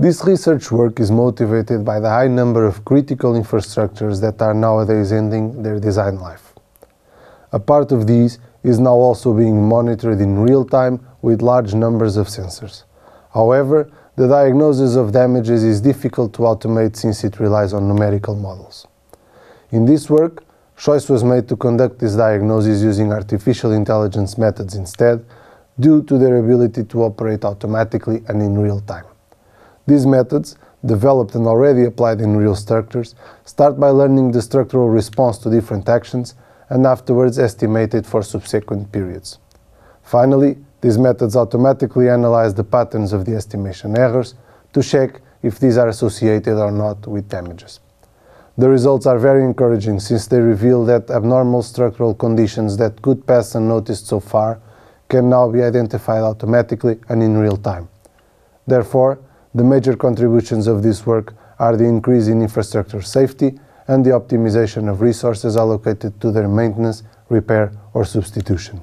This research work is motivated by the high number of critical infrastructures that are nowadays ending their design life. A part of these is now also being monitored in real time with large numbers of sensors. However, the diagnosis of damages is difficult to automate since it relies on numerical models. In this work, choice was made to conduct this diagnosis using artificial intelligence methods instead, due to their ability to operate automatically and in real time. These methods, developed and already applied in real structures, start by learning the structural response to different actions and afterwards estimate it for subsequent periods. Finally, these methods automatically analyze the patterns of the estimation errors to check if these are associated or not with damages. The results are very encouraging since they reveal that abnormal structural conditions that could pass unnoticed so far can now be identified automatically and in real time. Therefore, the major contributions of this work are the increase in infrastructure safety and the optimization of resources allocated to their maintenance, repair or substitution.